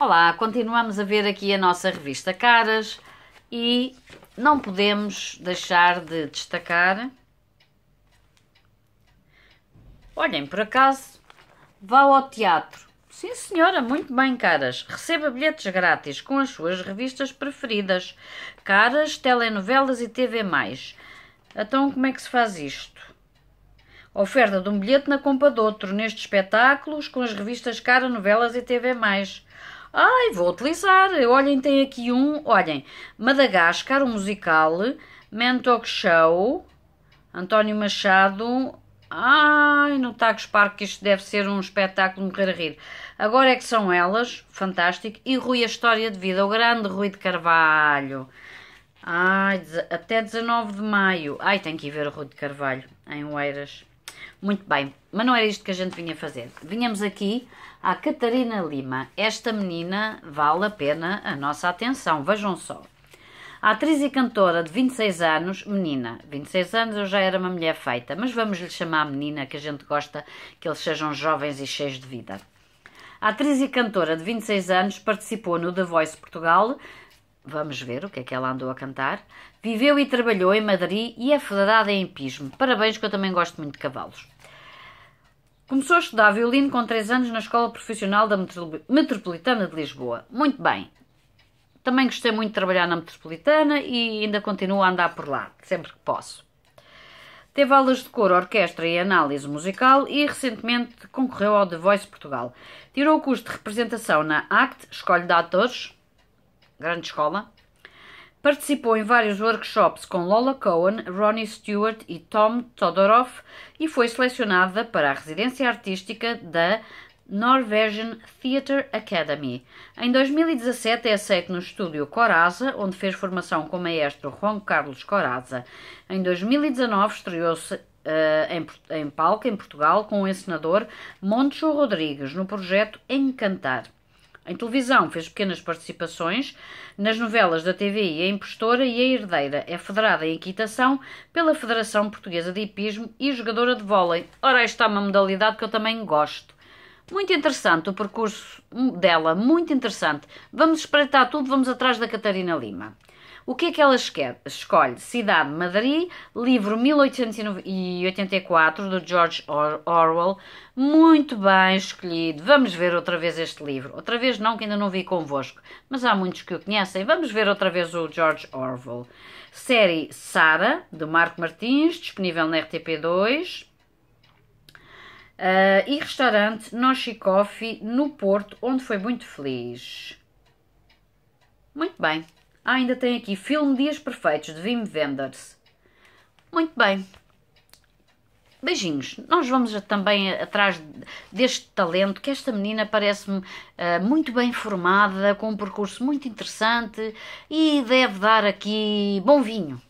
Olá, continuamos a ver aqui a nossa revista Caras e não podemos deixar de destacar. Olhem, por acaso, vá ao teatro. Sim, senhora, muito bem, Caras. Receba bilhetes grátis com as suas revistas preferidas. Caras, telenovelas e TV+. Então, como é que se faz isto? Oferta de um bilhete na compra de outro, nestes espetáculos, com as revistas Cara, Novelas e TV+. Ai, vou utilizar. Olhem, tem aqui um. Olhem, Madagascar, um musical. Mentok Show. António Machado. Ai, no Tacos Parque, isto deve ser um espetáculo morrer a rir. Agora é que são elas, fantástico. E Rui, a história de vida, o grande Rui de Carvalho. Ai, até 19 de maio. Ai, tem que ir ver o Rui de Carvalho, em Oeiras. Muito bem, mas não era isto que a gente vinha fazer. Vinhamos aqui à Catarina Lima. Esta menina vale a pena a nossa atenção, vejam só. A atriz e cantora de 26 anos, menina, 26 anos eu já era uma mulher feita, mas vamos lhe chamar menina, que a gente gosta que eles sejam jovens e cheios de vida. A atriz e cantora de 26 anos participou no The Voice Portugal, Vamos ver o que é que ela andou a cantar. Viveu e trabalhou em Madrid e é federada em pismo. Parabéns, que eu também gosto muito de cavalos. Começou a estudar violino com 3 anos na Escola Profissional da Metropolitana de Lisboa. Muito bem. Também gostei muito de trabalhar na Metropolitana e ainda continuo a andar por lá, sempre que posso. Teve aulas de cor, orquestra e análise musical e recentemente concorreu ao The Voice Portugal. Tirou o curso de representação na ACT, Escolha de Atores, grande escola. Participou em vários workshops com Lola Cohen, Ronnie Stewart e Tom Todorov e foi selecionada para a residência artística da Norwegian Theatre Academy. Em 2017 é aceito no estúdio Coraza, onde fez formação com o maestro Juan Carlos Coraza. Em 2019 estreou-se Uh, em, em, palco em Portugal com o encenador Moncho Rodrigues no projeto Encantar. Em televisão, fez pequenas participações nas novelas da TVI A Impostora e A Herdeira. É federada em equitação pela Federação Portuguesa de Hipismo e jogadora de vôlei. Ora, esta é uma modalidade que eu também gosto. Muito interessante o percurso dela, muito interessante. Vamos espreitar tudo, vamos atrás da Catarina Lima. O que é que ela escolhe? Cidade de Madrid, livro 1884 do George Orwell. Muito bem escolhido. Vamos ver outra vez este livro. Outra vez não, que ainda não vi convosco, mas há muitos que o conhecem. Vamos ver outra vez o George Orwell. Série Sara, do Marco Martins, disponível na RTP2. Uh, ah, e restaurante Noshi Coffee, no Porto, onde foi muito feliz. Muito bem ainda tem aqui filme Dias Perfeitos de Wim Wenders. Muito bem. Beijinhos. Nós vamos também atrás deste talento, que esta menina parece-me uh, muito bem formada, com um percurso muito interessante e deve dar aqui bom vinho.